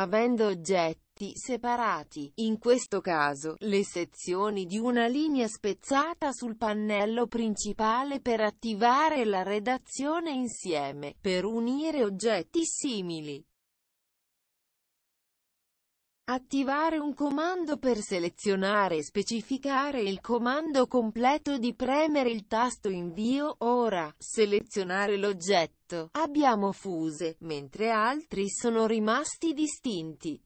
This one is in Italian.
avendo oggetti separati, in questo caso, le sezioni di una linea spezzata sul pannello principale per attivare la redazione insieme, per unire oggetti simili. Attivare un comando per selezionare e specificare il comando completo di premere il tasto invio, ora, selezionare l'oggetto. Abbiamo fuse, mentre altri sono rimasti distinti.